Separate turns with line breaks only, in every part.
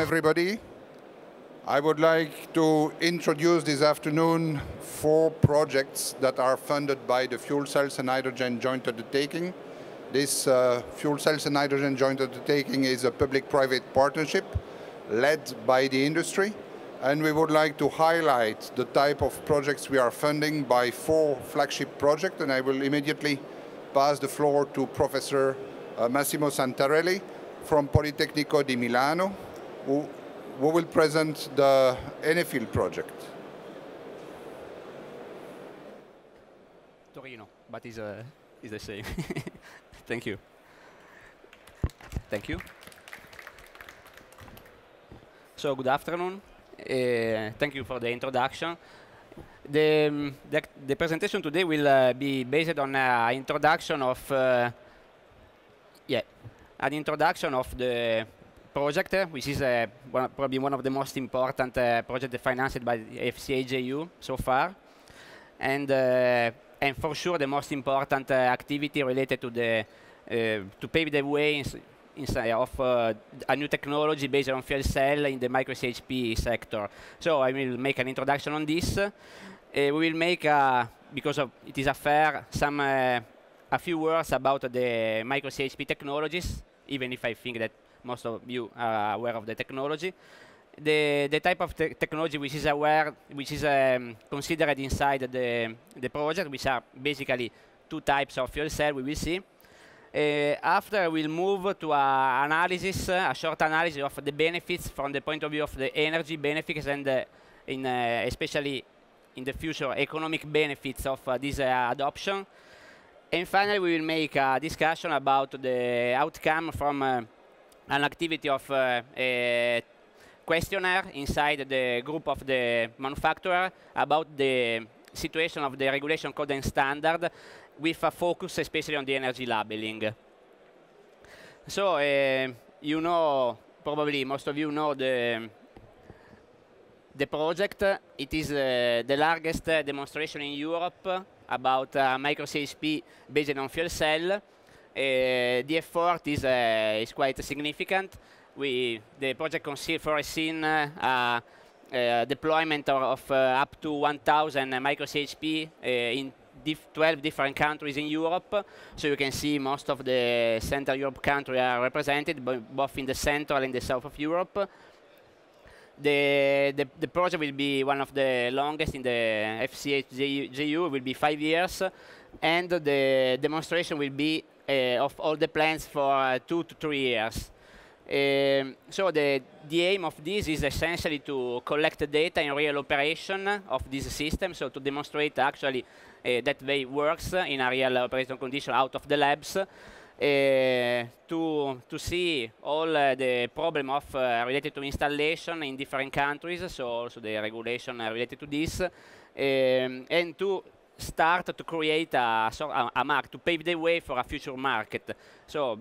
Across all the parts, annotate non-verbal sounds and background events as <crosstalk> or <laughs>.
everybody. I would like to introduce this afternoon four projects that are funded by the Fuel Cells and Hydrogen Joint Undertaking. This uh, Fuel Cells and Hydrogen Joint Undertaking is a public-private partnership led by the industry. And we would like to highlight the type of projects we are funding by four flagship projects. And I will immediately pass the floor to Professor uh, Massimo Santarelli from Politecnico di Milano, we will present the Enefield project.
Torino, but it's uh, the same. <laughs> Thank you. Thank you. So good afternoon. Uh, thank you for the introduction. The, um, the, the, presentation today will uh, be based on an introduction of uh, yeah, an introduction of the project, eh, which is eh, one, probably one of the most important eh, projects financed by FCAJU so far. And, and for sure, the most important activity related to, the, to pave the way of uh, a new technology based on fuel cell in the micro CHP sector. So I will make an introduction on this. Uh, we will make, because of it is a fair, some uh, a few words about the micro CHP technologies, even if I think that most of you are aware of the technology. The, the type of te technology which is aware, which is um, considered inside the, the project, which are basically two types of fuel cell we will see. Uh, after we'll move to a analysis, a short analysis of the benefits from the point of view of the energy benefits and uh, in, especially in the future economic benefits of uh, this uh, adoption. And finally, we will make a discussion about the outcome from uh, an activity of uh, a questionnaire inside the group of the manufacturer about the situation of the regulation code and standard with a focus especially on the energy labeling. So uh, you know, probably most of you know the the project. It is uh, the largest uh, demonstration in Europe about uh, micro CSP based on fuel cell the effort is, is quite significant. We, the project foreseen uh, eh, eh, deployment of, of eh, up to 1,000 micro CHP in Dif 12 different countries in Europe. So you can see most of the Central Europe countries are represented, both in the Central and the South of Europe. The, the, the, project will be one of the longest in the FCHJU, it will be five years, and the demonstration will be Eh, of all the plants for uh, two to three years. Um, so the, the aim of this is essentially to collect data in real operation of this system, so to demonstrate actually uh, that they works in a real operation condition out of the labs, uh, to, to see all uh, the problem of uh, related to installation in different countries, so also the regulation uh, related to this, um, and to start to create a, so a, a mark, to pave the way for a future market. So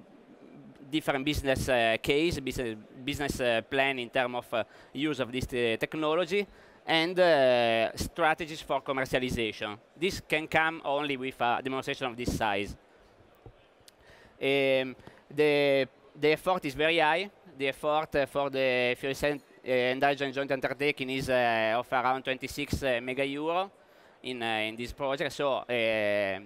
different business uh, case, business, business uh, plan in terms of uh, use of this uh, technology, and uh, strategies for commercialization. This can come only with a demonstration of this size. Um, the, the effort is very high. The effort uh, for the fuel cell uh, and joint undertaking is of around 26 mega euro in, eh, in this project. So eh,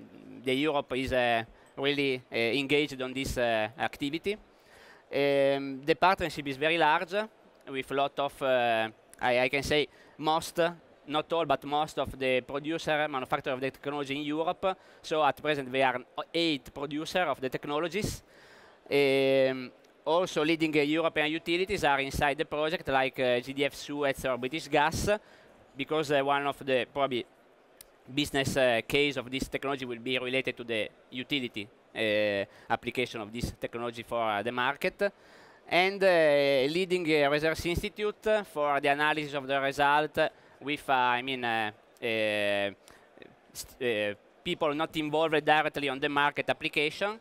the Europe is eh, really engaged on this activity. Um, the partnership is very large with a lot of, I, I, can say, most not all, but most of the producer, manufacturer of the technology in Europe. So at present, we are eight producer of the technologies. Um, also, leading uh, European utilities are inside the project, like uh, GDF Suez or British Gas, because uh, one of the probably business uh, case of this technology will be related to the utility uh, application of this technology for uh, the market. And uh, a leading uh, research institute for the analysis of the result with, uh, I mean, people not involved directly on the market application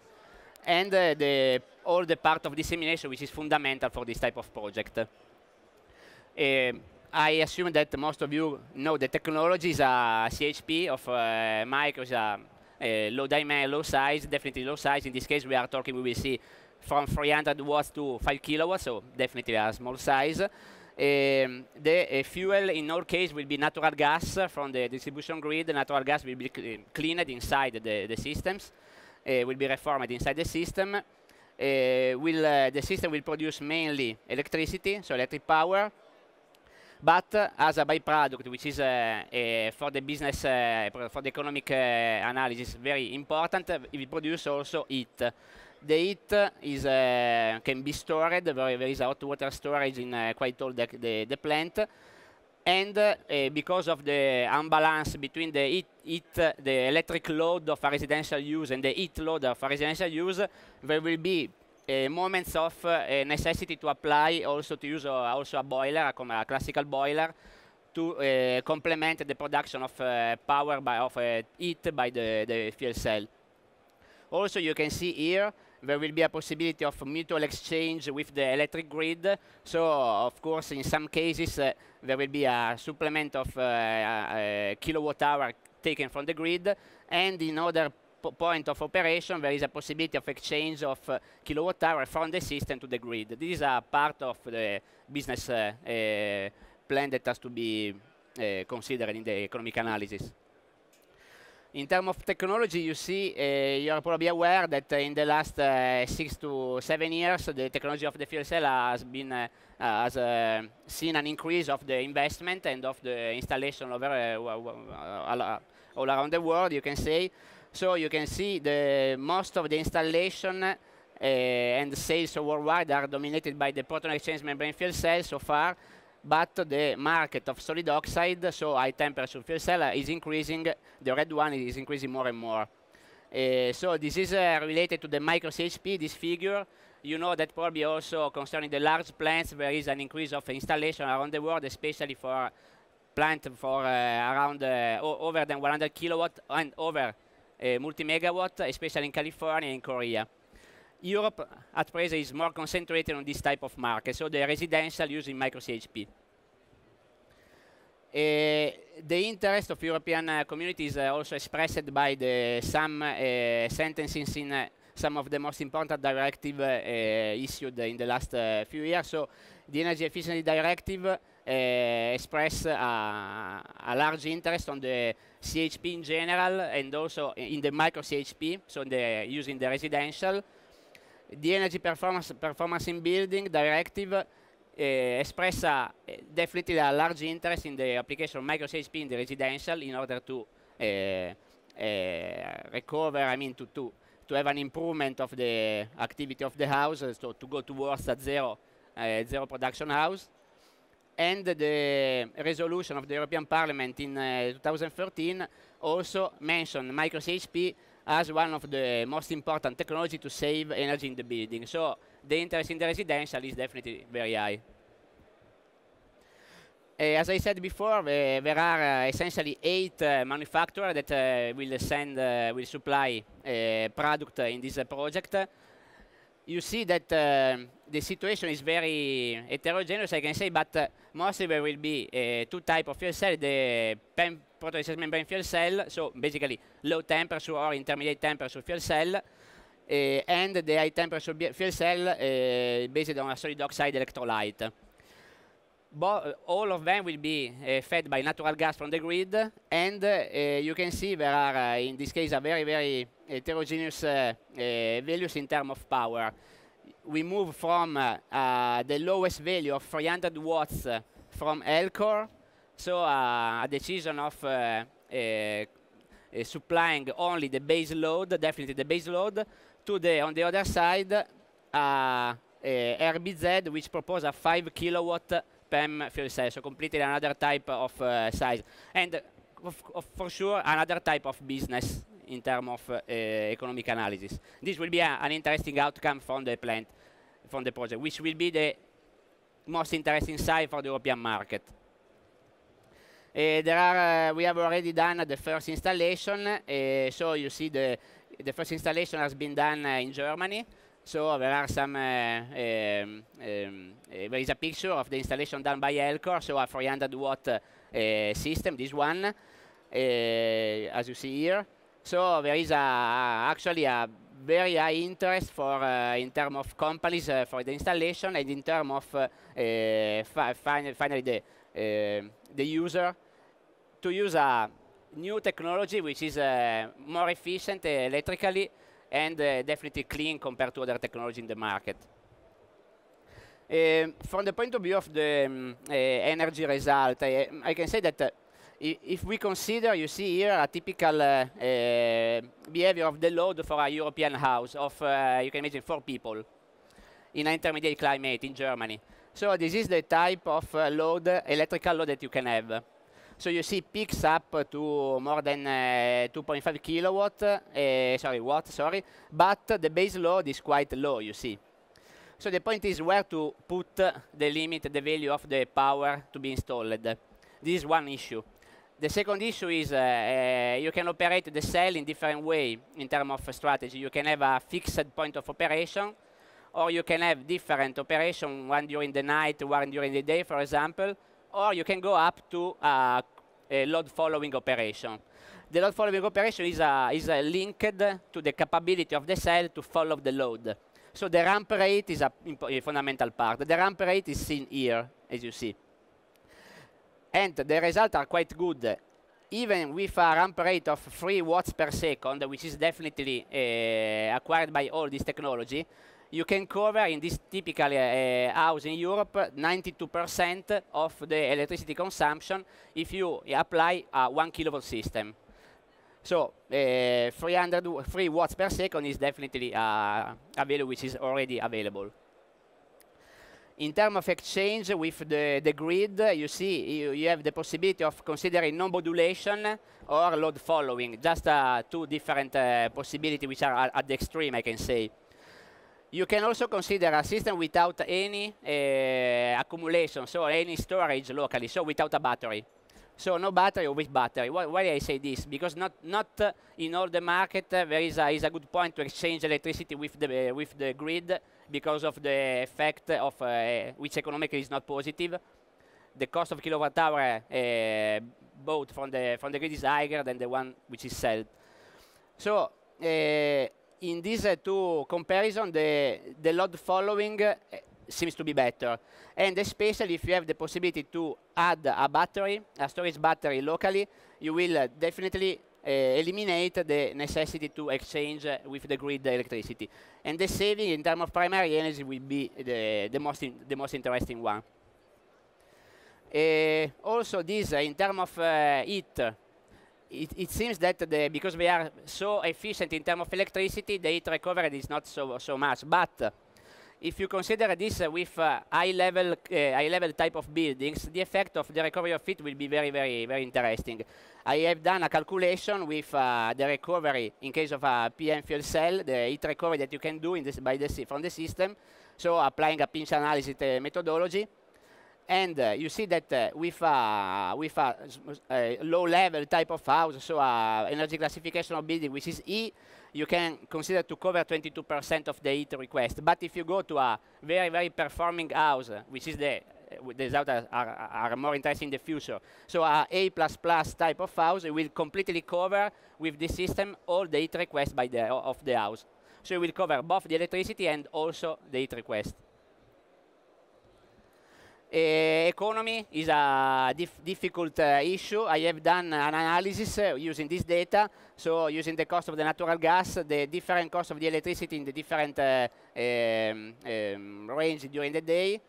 and the, all the part of dissemination which is fundamental for this type of project. I assume that most of you know the technology is a uh, CHP of uh, a, a uh, low dimension, low size, definitely low size. In this case, we are talking, we will see, from 300 watts to 5 kilowatts, so definitely a small size. Um, the uh, fuel, in our case, will be natural gas from the distribution grid. The natural gas will be cl uh, cleaned inside the, the systems, uh, will be reformed inside the system. Uh, will, the system will produce mainly electricity, so electric power, but uh, as a byproduct, which is eh, eh, for the business, eh, for the economic analysis, very important, we produce also heat. The heat is, can be stored, there is hot water storage in quite all the, the, the plant, and uh, uh, because of the imbalance between the heat, heat the electric load of a residential use and the heat load of a residential use, there will be uh, moments of eh, necessity to apply also to use eh, also a boiler, a, a classical boiler, to complement the production of power by of heat by the, the fuel cell. Also, you can see here there will be a possibility of mutual exchange with the electric grid. So, of course, in some cases, uh, there will be a supplement of uh, kilowatt hour taken from the grid. And in other point of operation, there is a possibility of exchange of uh, kilowatt hour from the system to the grid. These are part of the business uh, uh, plan that has to be uh, considered in the economic analysis. In terms of technology, you see, uh, you are probably aware that in the last uh, six to seven years, the technology of the fuel cell has been has seen an increase of the investment and of the installation over all around the world. You can say so you can see the most of the installation uh, and sales worldwide are dominated by the proton exchange membrane fuel cell so far, but the market of solid oxide, so high temperature fuel cell, is increasing. The red one is increasing more and more. Uh, so this is uh, related to the micro CHP, this figure. You know that probably also concerning the large plants, there is an increase of installation around the world, especially for plant for uh, around over than 100 kilowatt and over Eh, multi-megawatt, especially in California and Korea. Europe at present is more concentrated on this type of market, so the residential using micro CHP. Uh, eh, the interest of European uh, communities is uh, also expressed by the, some sentences in some of the most important directives issued in the last few years. So the Energy Efficiency Directive Eh, express a, a, large interest on the CHP in general and also in the micro CHP, so the, using the residential. The energy performance, performance in building directive uh, express uh, definitely a large interest in the application of micro CHP in the residential in order to uh, recover, I mean, to, to, to have an improvement of the activity of the house, so to go towards a zero, zero production house and the resolution of the European Parliament in eh, 2013 also mentioned micro CHP as one of the most important technology to save energy in the building. So the interest in the residential is definitely very high. Uh, as I said before, uh, there are uh, essentially eight manufacturers that will send, will supply product in this project you see that uh, the situation is very heterogeneous, I can say, but uh, mostly there will be uh, two types of fuel cell, the PEM proteolysis membrane fuel cell, so basically low temperature or intermediate temperature fuel cell, uh, and the high temperature fuel cell uh, based on a solid oxide electrolyte all of them will be uh, fed by natural gas from the grid. And uh, you can see there are, uh, in this case, a very, very heterogeneous values in terms of power. We move from uh, the lowest value of 300 watts from Elcor, so uh, a decision of supplying only the base load, definitely the base load, to the, on the other side, uh, RBZ, which proposes a 5 kilowatt spam fuel so completely another type of uh, size. And of, of for sure, another type of business in terms of uh, economic analysis. This will be a, an interesting outcome from the plant, from the project, which will be the most interesting side for the European market. Uh, there are, uh, we have already done the first installation, uh, so you see the, the first installation has been done uh, in Germany. So there are some, uh, um, um, uh, there is a picture of the installation done by Elcor, so a 300 watt uh, system, this one, as you see here. So there is a, actually a very high interest for uh, in terms of companies uh, for the installation and in terms of uh, fi finally the um, the user to use a new technology which is more efficient electrically and uh, definitely clean compared to other technology in the market. Uh, from the point of view of the um, uh, energy result, I, um, I, can say that if we consider, you see here a typical uh, uh, behavior of the load for a European house of, uh, you can imagine, four people in an intermediate climate in Germany. So this is the type of load, electrical load that you can have. So you see peaks up to more than eh, 2.5 kilowatt, eh, sorry, watt, sorry, but the base load is quite low, you see. So the point is where to put the limit, the value of the power to be installed. This is one issue. The second issue is uh, uh, you can operate the cell in different way in terms of strategy. You can have a fixed point of operation, or you can have different operation, one during the night, one during the day, for example or you can go up to uh, a load following operation. The load following operation is, uh, is uh, linked to the capability of the cell to follow the load. So the ramp rate is a, a fundamental part. The ramp rate is seen here, as you see. And the results are quite good. Even with a ramp rate of 3 watts per second, which is definitely uh, acquired by all this technology, you can cover in this typical uh, eh, house in Europe 92% of the electricity consumption if you apply a 1 kilovolt system. So uh, eh, 300 3 watts per second is definitely uh, which is already available. In terms of exchange with the, the grid, you see you, you have the possibility of considering non-modulation or load following, just uh, two different eh, possibilities which are at the extreme, I can say. You can also consider a system without any uh, accumulation, so any storage locally, so without a battery. So no battery or with battery. Why, why I say this? Because not, not uh, in all the market uh, there is a, is a good point to exchange electricity with the, uh, with the grid because of the effect of which economically is not positive. The cost of kilowatt hour both from the, from the grid is higher than the one which is sold. So in these uh, two comparison, the, the load following uh, seems to be better. And especially if you have the possibility to add a battery, a storage battery locally, you will uh, definitely eh, eliminate the necessity to exchange with the grid electricity. And the saving in terms of primary energy will be the, the, most, the most interesting one. also, this in terms of heat, it, it, seems that the, because they are so efficient in terms of electricity, the heat recovery is not so, so much. But if you consider this uh, with uh, high level uh, high level type of buildings, the effect of the recovery of heat will be very very very interesting. I have done a calculation with uh, the recovery in case of a PM fuel cell, the heat recovery that you can do this by the from the system. So applying a pinch analysis uh, methodology, and uh, you see that uh, uh, with, a, with a, a, low level type of house, so energy classification of building, which is E, you can consider to cover 22% of the heat request. But if you go to a very, very performing house, which is the the results are, are, are, more interesting in the future. So a A++ type of house will completely cover with this system all the heat request by the, of the house. So it will cover both the electricity and also the heat request. Eh, economy is a dif difficult eh, issue. I have done an analysis eh, using this data, so using the cost of the natural gas, the different cost of the electricity in the different um, um, range during the day,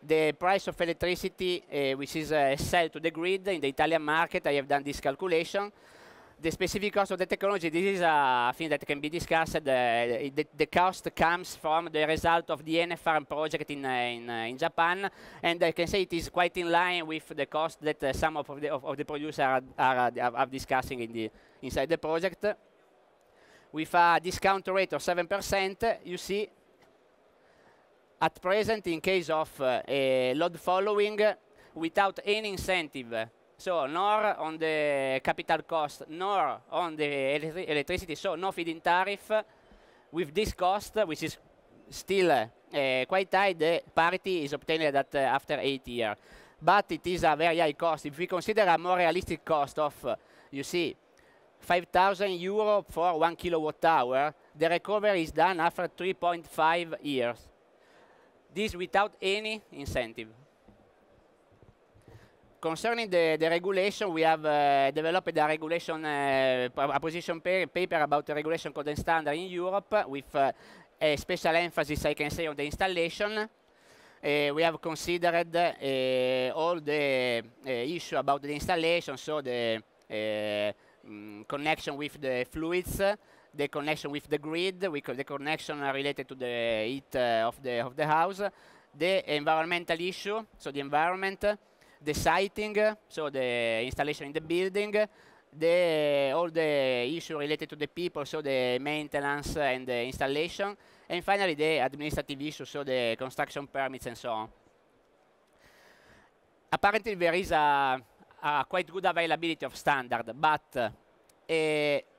the price of electricity, uh, which is uh, sold to the grid in the Italian market. I have done this calculation the specific cost of the technology, this is a thing that can be discussed. Uh, the, the, cost comes from the result of the NFRM project in, uh, in, uh, in, Japan, and I can say it is quite in line with the cost that uh, some of the, of, of the producers are, are, are, discussing in the, inside the project. With a discount rate of 7%, you see at present, in case of uh, load following, without any incentive so nor on the capital cost, nor on the electri electricity, so no feed-in tariff. With this cost, which is still uh, quite high, the parity is obtained at, uh, after eight years. But it is a very high cost. If we consider a more realistic cost of, uh, you see, 5,000 euro for one kilowatt hour, the recovery is done after 3.5 years. This without any incentive. Concerning the, the regulation, we have uh, developed a regulation, uh, a position pa paper about the regulation code and standard in Europe with uh, a special emphasis, I can say, on the installation. Uh, we have considered uh, all the uh, issue about the installation, so the uh, mm, connection with the fluids, the connection with the grid, the connection related to the heat of, the, of the house, the environmental issue, so the environment, the siting, so the installation in the building, the, all the issue related to the people, so the maintenance and the installation, and finally the administrative issues, so the construction permits and so on. Apparently there is a, a quite good availability of standard, but uh,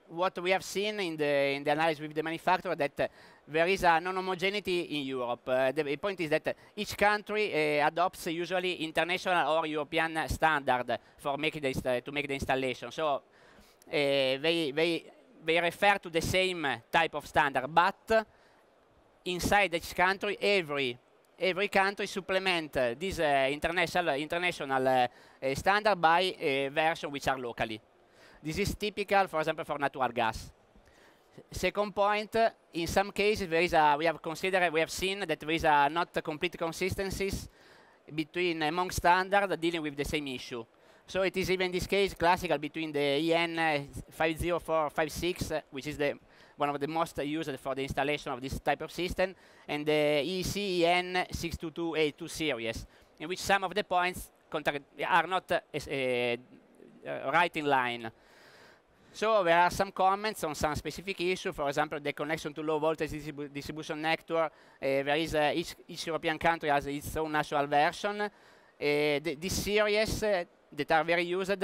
what we have seen in the, in the analysis with the manufacturer that uh, there is a non-homogeneity in Europe. Uh, the, the, point is that uh, each country uh, adopts usually international or European standard for make the to make the installation. So uh, they, they, they refer to the same type of standard, but inside each country, every every country supplements this international international standard by a version which are locally. This is typical, for example, for natural gas. Second point, uh, in some cases, there is a, we have considered, we have seen that there is a not complete consistencies between among standards dealing with the same issue. So it is even this case classical between the EN uh, 50456, uh, which is the one of the most used for the installation of this type of system, and the EC EN 62282 series, in which some of the points are not uh, uh Eh, right in line. So there are some comments on some specific issue. For example, the connection to low voltage distribu distribution network. Eh, there is eh, each, each, European country has its own national version. Th this series that are very used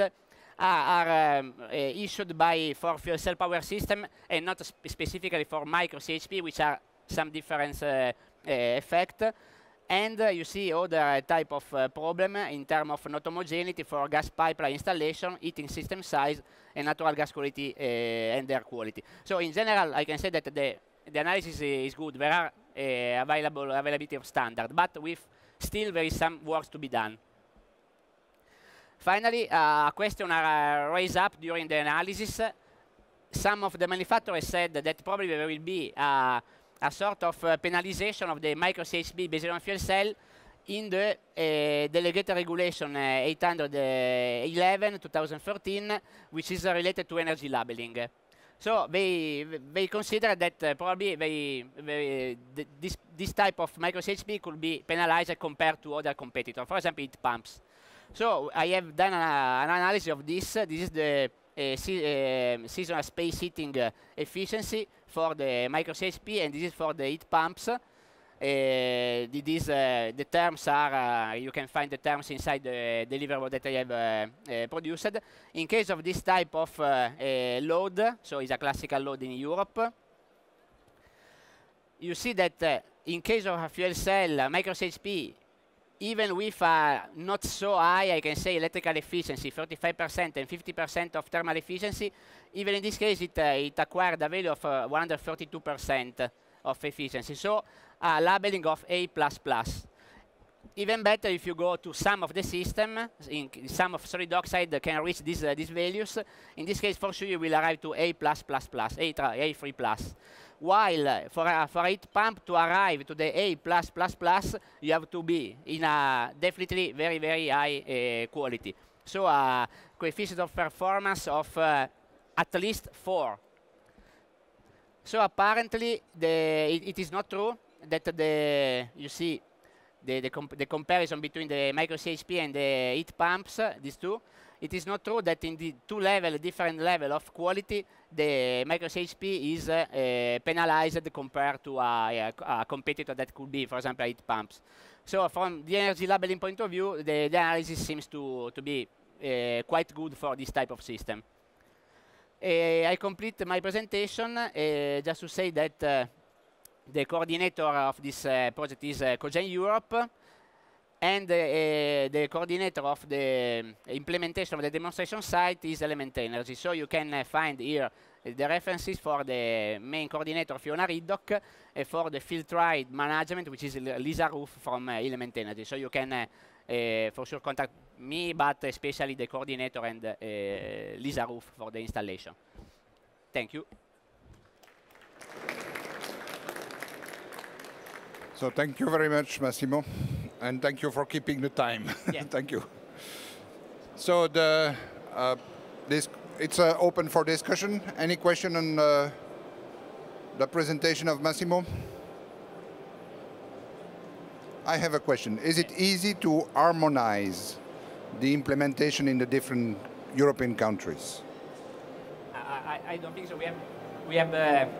are, um, uh, issued by for fuel cell power system and not sp specifically for micro CHP, which are some different uh, uh, effect. And uh, you see other type of uh, problem in terms of not homogeneity for gas pipeline installation, heating system size, and natural gas quality uh, and air quality. So in general, I can say that the, the analysis is good. There are uh, available availability of standard, but with still there is some work to be done. Finally, uh, a question uh, raised up during the analysis. Some of the manufacturers said that probably there will be a sort of uh, penalization of the micro chp based on fuel cell in the uh, delegated regulation uh, 811 2014, which is uh, related to energy labeling. So they they consider that uh, probably they, they uh, th this this type of micro chp could be penalized compared to other competitors. For example, heat pumps. So I have done an analysis of this. This is the Eh, se ehm, seasonal space heating eh, efficiency for the micro CHP, and this is for the heat pumps. Eh, these, the terms are, you can find the terms inside the deliverable that I have produced. In case of this type of load, so it's a classical load in Europe, you see that in case of a fuel cell, micro CHP even with not so high, I can say electrical efficiency, 35% and 50% of thermal efficiency, even in this case, it, uh, it acquired a value of 132% uh, of efficiency. So labeling of A++. Even better if you go to some of the system, in some of solid oxide can reach these, uh, these values. In this case, for sure, you will arrive to A++, A3+. A3+ while uh, for a, uh, for pump to arrive to the A++, you have to be in a definitely very, very high uh, quality. So a coefficient of performance of at least 4. So apparently, the, it, it is not true that the, you see, the, the, comp the comparison between the micro CHP and the heat pumps, these two, it is not true that in the two level, different level of quality, the Micros HP is uh, uh, penalized compared to a, a, competitor that could be, for example, heat pumps. So from the energy labeling point of view, the, the analysis seems to, to be uh, quite good for this type of system. Uh, I complete my presentation uh, just to say that uh, the coordinator of this project is uh, Cogen Europe and eh, the coordinator of the eh, implementation of the demonstration site is Element Energy. So you can eh, find here the references for the main coordinator Fiona Riddock uh, for the field trial management, which is Lisa Roof from uh, Element Energy. So you can uh, uh, for sure contact me, but especially the coordinator and Lisa Roof for the installation. Thank you.
So thank you very much, Massimo and thank you for keeping the time. <laughs> Yeah. thank you. So the uh, this it's uh, open for discussion. Any question on uh, the presentation of Massimo? I have a question. Is it easy to harmonize the implementation in the different European countries?
I, I, I don't think so. We have, we have uh,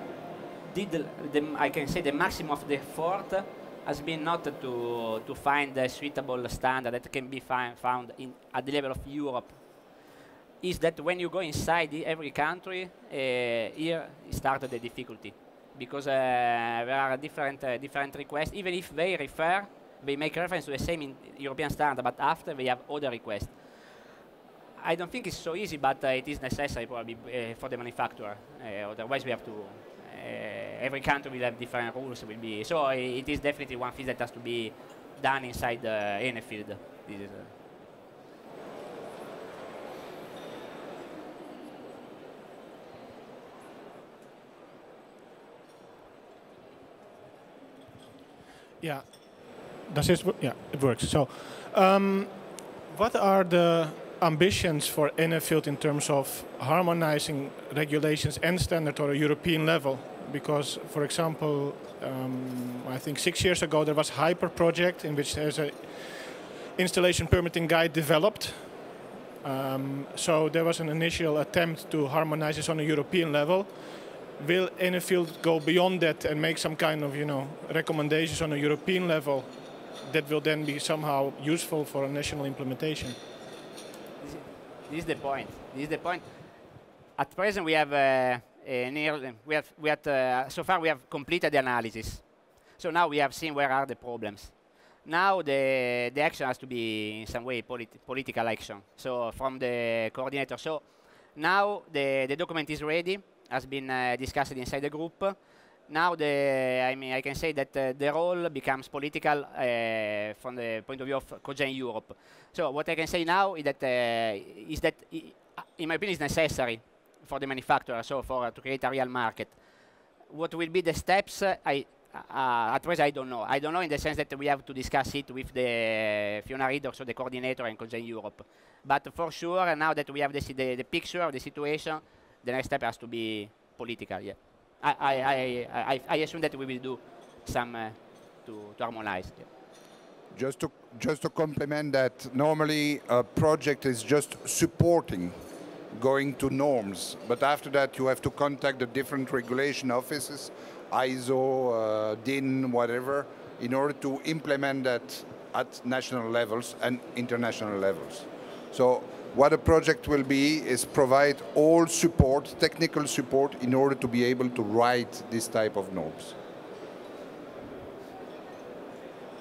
did the, the, I can say the maximum of the effort has been not to, to find a suitable standard that can be found in, at the level of Europe. Is that when you go inside every country, uh, here started the difficulty because uh, there are different, uh, different requests, even if they refer, they make reference to the same European standard, but after they have other requests. I don't think it's so easy, but it is necessary probably for the manufacturer. otherwise, we have to every country will have different rules. Will be so uh, it is definitely one thing that has to be done inside the uh, any field. This is, uh, Yeah. Does this yeah, it works. So, um, what are the ambitions for NFL in terms of harmonizing regulations and standards on a European level? because, for example, um, I think six years ago there was Hyper project in which there's an installation permitting guide developed. Um, so there was an initial attempt to harmonize this on a European level. Will any field go beyond that and make some kind of, you know, recommendations on a European level that will then be somehow useful for a national implementation? This is the point. This is the point. At present, we have. Uh and eh, we have, we had, uh, eh, so far we have completed the analysis. So now we have seen where are the problems. Now the, the action has to be in some way political action. So from the coordinator. So now the, the document is ready, has been uh, discussed inside the group. Now the, I mean, I can say that uh, the role becomes political uh, from the point of view of Cogen Europe. So what I can say now is that, is that in my opinion, is necessary for the manufacturer, so for uh, to create a real market. What will be the steps? I uh, at present I don't know. I don't know in the sense that we have to discuss it with the Fiona Reed, also the coordinator and Congen Europe. But for sure, now that we have the, the, the, picture of the situation, the next step has to be political. Yeah, I I I, I, I assume that we will do some uh, to, to harmonize.
Yeah. Just to just to complement that, normally a project is just supporting going to norms. But after that, you have to contact the different regulation offices, ISO, uh, DIN, whatever, in order to implement that at national levels and international levels. So what a project will be is provide all support, technical support, in order to be able to write this type of norms.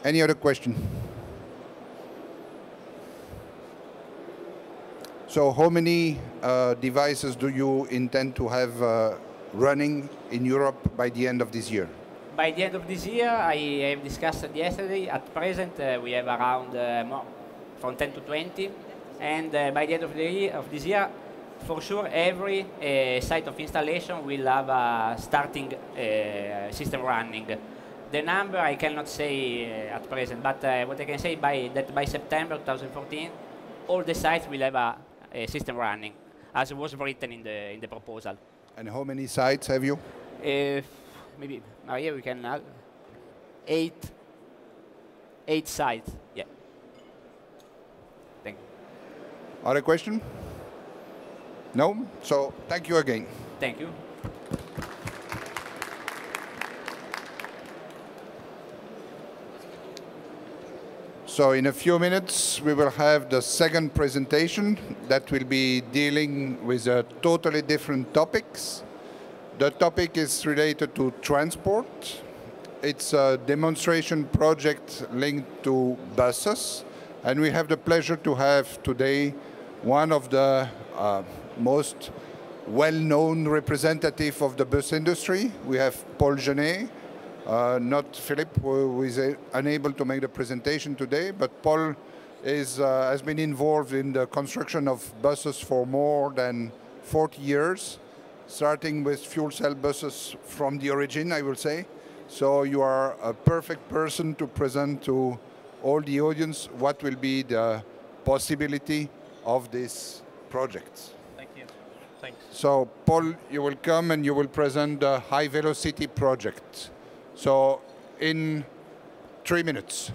Any other question? So how many uh, devices do you intend to have uh, running in Europe by the end of this year?
By the end of this year, I have discussed yesterday, at present uh, we have around uh, more, from 10 to 20. And uh, by the end of, the year, of this year, for sure every uh, site of installation will have a starting system running. The number I cannot say at present, but what I can say by that by September 2014, all the sites will have a uh, system running, as was written in the, in the proposal.
And how many sites have you?
If maybe Maria, oh we can add eight, eight sites. Yeah. Thank
you. Other question? No. So thank you again. Thank you. So in a few minutes, we will have the second presentation that will be dealing with uh, totally different topics. The topic is related to transport. It's a demonstration project linked to buses. And we have the pleasure to have today one of the uh, most well-known representative of the bus industry. We have Paul Genet, uh, not Philippe, who is uh, unable to make the presentation today, but Paul is, uh, has been involved in the construction of buses for more than 40 years, starting with fuel cell buses from the origin, I will say. So you are a perfect person to present to all the audience what will be the possibility of this project. Thank you. Thanks. So Paul, you will come and you will present the high velocity project. So in three minutes.